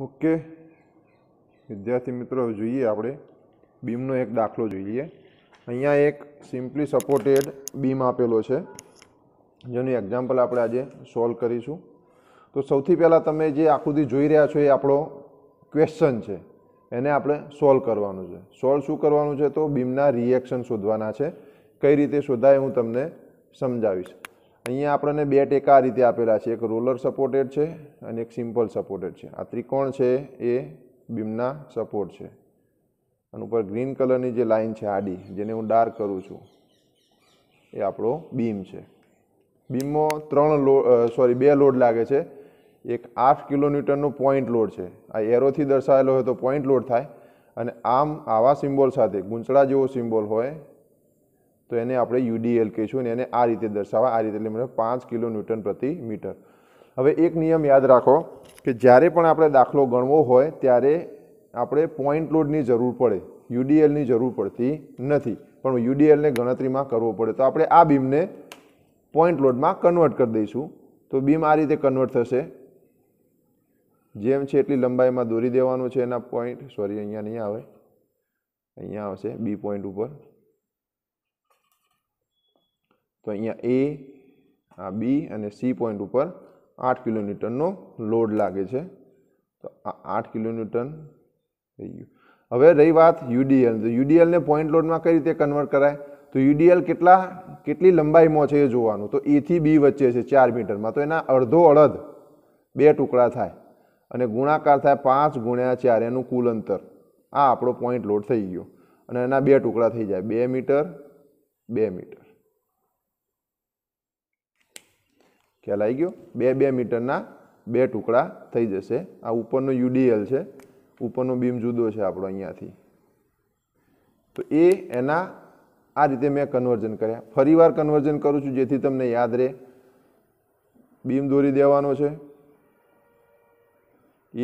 okay વિદ્યાર્થી મિત્રો જોઈએ આપણે બીમનો એક દાખલો જોઈએ અહીંયા એક સિમ્પલી સપોર્ટેડ બીમ આપેલો છે જેનું એક્ઝામ્પલ આપણે આજે સોલ્વ કરીશું તો સૌથી પહેલાં તમે જે આકૃતિ જોઈ રહ્યા છો એ આપણો ક્વેશ્ચન છે એને આપણે સોલ્વ કરવાનું છે સોલ્વ શું કરવાનું છે તો બીમના રિએક્શન શોધવાના છે કઈ રીતે શોધાય હું તમને સમજાવીશ અહીંયા આપણને બે ટેકા આ રીતે આપેલા છે એક રોલર સપોર્ટેડ છે અને એક સિમ્પલ સપોર્ટેડ છે આ ત્રિકોણ છે એ બીમના સપોર્ટ છે અને ઉપર ગ્રીન કલરની જે લાઇન છે આડી જેને હું ડાર્ક કરું છું એ આપણો બીમ છે બીમમાં ત્રણ લોડ સોરી બે લોડ લાગે છે એક આઠ કિલોમીટરનો પોઈન્ટ લોડ છે આ એરોથી દર્શાવેલો હોય તો પોઈન્ટ લોડ થાય અને આમ આવા સિમ્બોલ સાથે ગુંચળા જેવો સિમ્બોલ હોય તો એને આપણે યુડીએલ કહીશું અને એને આ રીતે દર્શાવવા આ રીતે એટલે મને પાંચ કિલો ન્યૂટન પ્રતિ મીટર હવે એક નિયમ યાદ રાખો કે જ્યારે પણ આપણે દાખલો ગણવો હોય ત્યારે આપણે પોઈન્ટ લોડની જરૂર પડે યુડીએલની જરૂર પડતી નથી પણ યુડીએલને ગણતરીમાં કરવો પડે તો આપણે આ બીમને પોઈન્ટ લોડમાં કન્વર્ટ કરી દઈશું તો બીમ આ રીતે કન્વર્ટ થશે જેમ છે એટલી લંબાઈમાં દોરી દેવાનું છે એના પોઈન્ટ સોરી અહીંયા નહીં આવે અહીંયા આવશે બી પોઈન્ટ ઉપર તો અહીંયા એ આ બી અને સી પોઈન્ટ ઉપર આઠ કિલોમીટરનો લોડ લાગે છે તો આ આઠ કિલોમીટર થઈ ગયું હવે રહી વાત યુડીએલ તો યુડીએલને પોઈન્ટ લોડમાં કઈ રીતે કન્વર્ટ કરાય તો યુડીએલ કેટલા કેટલી લંબાઈમાં છે એ જોવાનું તો એથી બી વચ્ચે છે ચાર મીટરમાં તો એના અડધો અડધ બે ટુકડા થાય અને ગુણાકાર થાય પાંચ ગુણ્યા ચાર એનું કુલ અંતર આ આપણો પોઈન્ટ લોડ થઈ ગયો અને એના બે ટુકડા થઈ જાય બે મીટર બે મીટર ખ્યાલ આવી ગયો બે બે મીટરના બે ટુકડા થઈ જશે આ ઉપરનો યુડીએલ છે ઉપરનો બીમ જુદો છે આપણો અહીંયાથી તો એ એના આ રીતે મેં કન્વર્ઝન કર્યા ફરીવાર કન્વર્ઝન કરું છું જેથી તમને યાદ રહે બીમ દોરી દેવાનો છે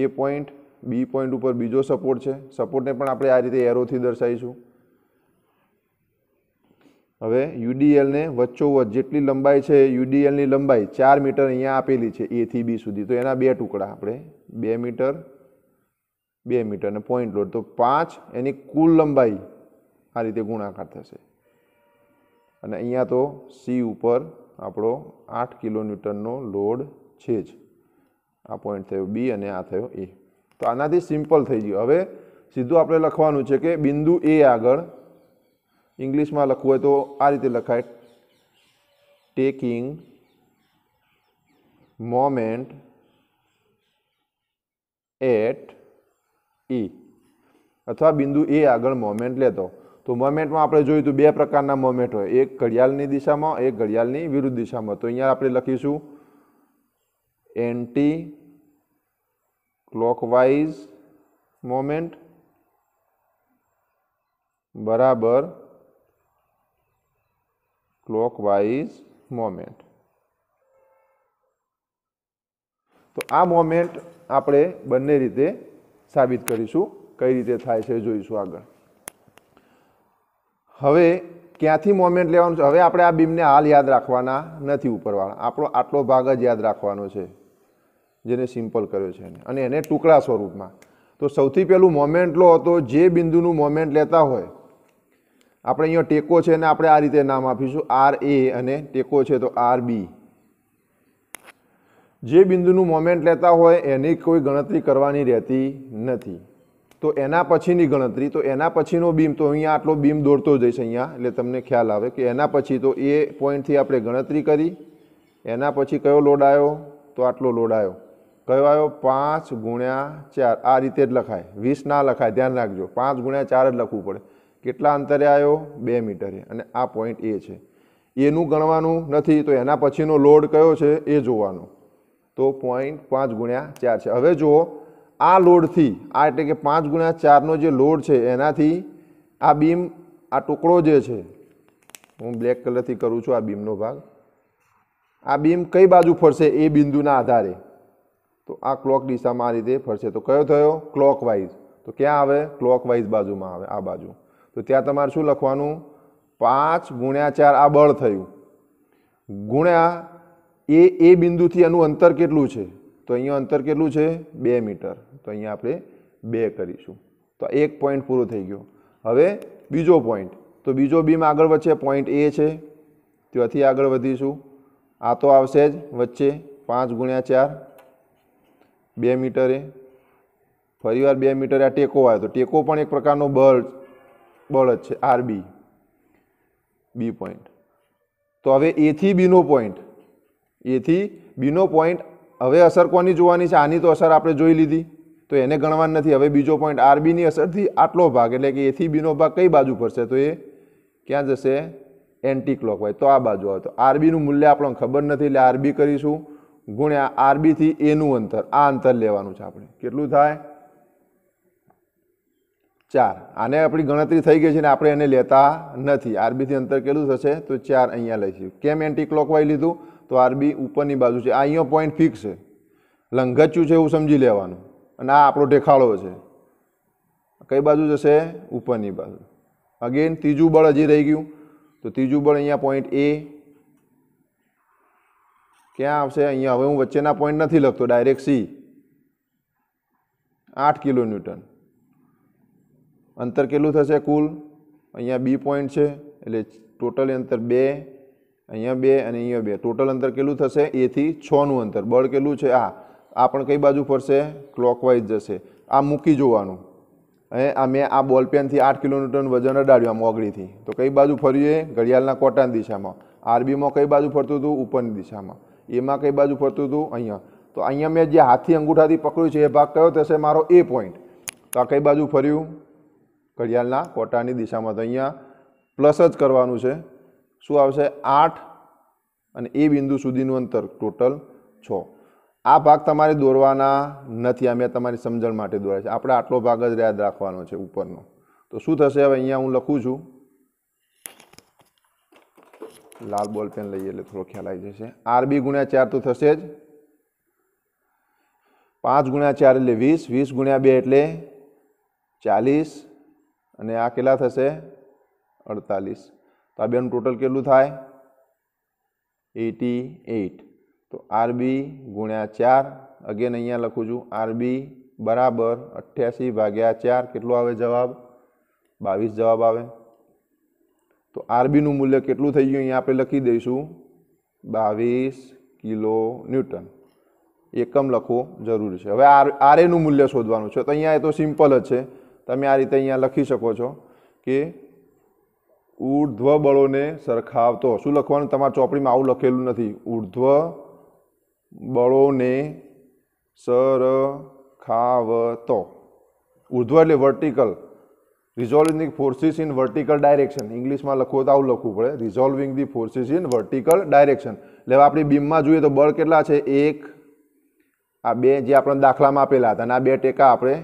એ પોઈન્ટ બી પોઈન્ટ ઉપર બીજો સપોર્ટ છે સપોર્ટને પણ આપણે આ રીતે એરોથી દર્શાવીશું હવે યુડીએલને વચ્ચોવચ જેટલી લંબાઈ છે યુડીએલની લંબાઈ ચાર મીટર અહીંયા આપેલી છે એથી બી સુધી તો એના બે ટુકડા આપણે બે મીટર બે મીટર અને પોઈન્ટ લોડ તો પાંચ એની કુલ લંબાઈ આ રીતે ગુણાકાર થશે અને અહીંયા તો સી ઉપર આપણો આઠ કિલોમીટરનો લોડ છે જ આ પોઈન્ટ થયો બી અને આ થયો એ તો આનાથી સિમ્પલ થઈ ગયું હવે સીધું આપણે લખવાનું છે કે બિંદુ એ આગળ ઇંગ્લિશમાં લખવું હોય તો આ રીતે લખાય ટેકિંગ મોમેન્ટ એટ ઈ અથવા બિંદુ એ આગળ મોમેન્ટ લેતો તો મોમેન્ટમાં આપણે જોયું તો બે પ્રકારના મોમેન્ટ હોય એક ઘડિયાળની દિશામાં એક ઘડિયાળની વિરુદ્ધ દિશામાં તો અહીંયા આપણે લખીશું એન્ટી ક્લોકવાઇઝ મોમેન્ટ બરાબર ક્લોકવાઇઝ મોમેન્ટ તો આ મોમેન્ટ આપણે બંને રીતે સાબિત કરીશું કઈ રીતે થાય છે જોઈશું આગળ હવે ક્યાંથી મોમેન્ટ લેવાનું છે હવે આપણે આ બીમને હાલ યાદ રાખવાના નથી ઉપરવાળા આપણો આટલો ભાગ જ યાદ રાખવાનો છે જેને સિમ્પલ કર્યો છે અને એને ટુકડા સ્વરૂપમાં તો સૌથી પહેલું મોમેન્ટ લો તો જે બિંદુનું મોમેન્ટ લેતા હોય આપણે અહીંયા ટેકો છે ને આપણે આ રીતે નામ આપીશું આર એ અને ટેકો છે તો આર બી જે બિંદુનું મોમેન્ટ લેતા હોય એની કોઈ ગણતરી કરવાની રહેતી નથી તો એના પછીની ગણતરી તો એના પછીનો બીમ તો અહીંયા આટલો બીમ દોડતો જઈશ અહીંયા એટલે તમને ખ્યાલ આવે કે એના પછી તો એ પોઈન્ટથી આપણે ગણતરી કરી એના પછી કયો લોડ આવ્યો તો આટલો લોડ આવ્યો કયો આવ્યો પાંચ ગુણ્યા ચાર આ રીતે જ લખાય વીસ ના લખાય ધ્યાન રાખજો પાંચ ગુણ્યા ચાર જ લખવું પડે કેટલા અંતરે આવ્યો બે મીટરે અને આ પોઈન્ટ એ છે એનું ગણવાનું નથી તો એના પછીનો લોડ કયો છે એ જોવાનો તો પોઈન્ટ પાંચ ગુણ્યા ચાર છે હવે જુઓ આ લોડથી આ એટલે કે પાંચ ગુણ્યા ચારનો જે લોડ છે એનાથી આ બીમ આ ટુકડો જે છે હું બ્લેક કલરથી કરું છું આ બીમનો ભાગ આ બીમ કઈ બાજુ ફરશે એ બિંદુના આધારે તો આ ક્લોક દિશામાં આ રીતે ફરશે તો કયો થયો ક્લોકવાઇઝ તો ક્યાં આવે ક્લોકવાઇઝ બાજુમાં આવે આ બાજુ તો ત્યાં તમારે શું લખવાનું પાંચ ગુણ્યા ચાર આ બળ થયું ગુણ્યા એ એ બિંદુથી એનું અંતર કેટલું છે તો અહીંયા અંતર કેટલું છે બે મીટર તો અહીંયા આપણે બે કરીશું તો એક પોઈન્ટ પૂરો થઈ ગયો હવે બીજો પોઈન્ટ તો બીજો બીમ આગળ વચ્ચે પોઈન્ટ એ છે ત્યાંથી આગળ વધીશું આ તો આવશે જ વચ્ચે પાંચ ગુણ્યા ચાર બે મીટરે ફરીવાર બે મીટરે આ ટેકો આવ્યો તો ટેકો પણ એક પ્રકારનો બળ બળ જ છે આર બી બી પોઈન્ટ તો હવે એથી બીનો પોઈન્ટ એથી બીનો પોઈન્ટ હવે અસર કોની જોવાની છે આની તો અસર આપણે જોઈ લીધી તો એને ગણવાનું નથી હવે બીજો પોઈન્ટ આર બીની અસરથી આટલો ભાગ એટલે કે એથી બીનો ભાગ કઈ બાજુ ફરશે તો એ ક્યાં જશે એન્ટી ક્લોક હોય તો આ બાજુ આવે તો આરબીનું મૂલ્ય આપણને ખબર નથી એટલે આરબી કરીશું ગુણ્યા આરબીથી એનું અંતર આ અંતર લેવાનું છે આપણે કેટલું થાય ચાર આને આપણી ગણતરી થઈ ગઈ છે ને આપણે એને લેતા નથી આરબીથી અંતર કેટલું થશે તો ચાર અહીંયા લઈશું કેમ એન્ટી ક્લોકવાઇઝ લીધું તો આરબી ઉપરની બાજુ છે આ અહીંયા પોઈન્ટ ફિક્સ છે લંઘચ્યું છે એવું સમજી લેવાનું અને આ આપણો ઢેખાડો છે કઈ બાજુ જશે ઉપરની બાજુ અગેન ત્રીજું બળ હજી રહી ગયું તો ત્રીજું બળ અહીંયા પોઈન્ટ એ ક્યાં આવશે અહીંયા હવે હું વચ્ચેના પોઈન્ટ નથી લખતો ડાયરેક્ટ સી આઠ કિલો ન્યૂટન અંતર કેટલું થશે કુલ અહીંયા બી પોઈન્ટ છે એટલે ટોટલ અંતર બે અહીંયા બે અને અહીંયા બે ટોટલ અંતર કેટલું થશે એથી છનું અંતર બળ કેટલું છે આ આ પણ કઈ બાજુ ફરશે ક્લોકવાઇઝ જશે આ મૂકી જોવાનું અને આ મેં આ બોલપેનથી આઠ કિલોમીટરનું વજન અડાડ્યું આ મોગડીથી તો કઈ બાજુ ફર્યું એ ઘડિયાળના કોટાની દિશામાં આરબીમાં કઈ બાજુ ફરતું હતું ઉપરની દિશામાં એમાં કઈ બાજુ ફરતું હતું અહીંયા તો અહીંયા મેં જે હાથી અંગૂઠાથી પકડ્યું છે એ ભાગ કયો થશે મારો એ પોઈન્ટ તો આ કઈ બાજુ ફર્યું ઘડિયાળના કોટાની દિશામાં તો અહીંયા પ્લસ જ કરવાનું છે શું આવશે આઠ અને એ બિંદુ સુધીનું અંતર ટોટલ છ આ ભાગ તમારે દોરવાના નથી અમે તમારી સમજણ માટે દોર્યા છે આપણે આટલો ભાગ જ યાદ રાખવાનો છે ઉપરનો તો શું થશે હવે અહીંયા હું લખું છું લાલ બોલ પેન લઈએ એટલે થોડો ખ્યાલ આવી જશે આરબી ગુણ્યા ચાર તો થશે જ પાંચ ગુણ્યા ચાર એટલે વીસ વીસ ગુણ્યા બે એટલે ચાલીસ અને આ કેટલા થશે અડતાલીસ તો આ બેનું ટોટલ કેટલું થાય એટી એઇટ તો આરબી ગુણ્યા ચાર અગેન અહીંયા લખું છું આરબી બરાબર અઠ્યાસી ભાગ્યા ચાર કેટલો આવે જવાબ બાવીસ જવાબ આવે તો આરબીનું મૂલ્ય કેટલું થઈ ગયું અહીંયા આપણે લખી દઈશું બાવીસ કિલો ન્યૂટન એકમ લખવો જરૂરી છે હવે આર આરએનું મૂલ્ય શોધવાનું છે તો અહીંયા એ તો સિમ્પલ જ છે તમે આ રીતે અહીંયા લખી શકો છો કે ઉર્ધ્વ બળોને સરખાવતો શું લખવાનું તમારા ચોપડીમાં આવું લખેલું નથી ઉર્ધ્વ બળોને સરખાવતો ઉર્ધ્વ એટલે vertical resolving the forces in vertical direction ઇંગ્લિશમાં લખવું તો આવું લખવું પડે resolving the forces in vertical direction એટલે હવે આપણી બીમમાં જોઈએ તો બળ કેટલા છે એક આ બે જે આપણા દાખલામાં આપેલા હતા અને આ બે ટેકા આપણે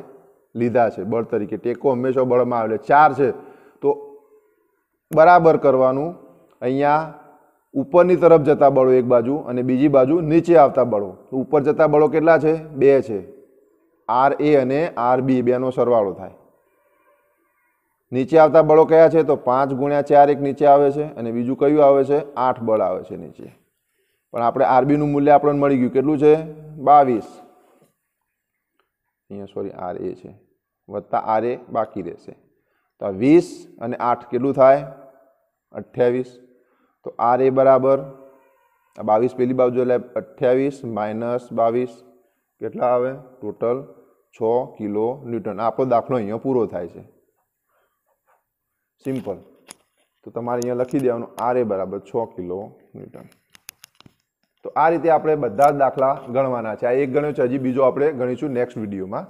લીધા છે બળ તરીકે ટેકો હંમેશા બળમાં આવેલો ચાર છે તો બરાબર કરવાનું અહીંયા ઉપરની તરફ જતા બળો એક બાજુ અને બીજી બાજુ નીચે આવતા બળો તો ઉપર જતા બળો કેટલા છે બે છે આર એ અને આર બી બેનો સરવાળો થાય નીચે આવતા બળો કયા છે તો પાંચ ગુણ્યા ચાર એક નીચે આવે છે અને બીજું કયું આવે છે આઠ બળ આવે છે નીચે પણ આપણે આરબીનું મૂલ્ય આપણને મળી ગયું કેટલું છે બાવીસ અહીંયા સોરી આર એ છે વત્તા આર બાકી રહેશે તો આ વીસ અને આઠ કેટલું થાય અઠ્યાવીસ તો આર એ બરાબર આ બાવીસ પહેલી બાજુ એટલે અઠ્યાવીસ માઇનસ બાવીસ કેટલા આવે ટોટલ છ કિલો ન્યૂટન આપણો દાખલો અહીંયા પૂરો થાય છે સિમ્પલ તો તમારે અહીંયા લખી દેવાનું આર એ બરાબર છ કિલો ન્યૂટન તો આ રીતે આપણે બધા દાખલા ગણવાના છે આ એક ગણ્યો છે હજી બીજો આપણે ગણીશું નેક્સ્ટ વિડીયોમાં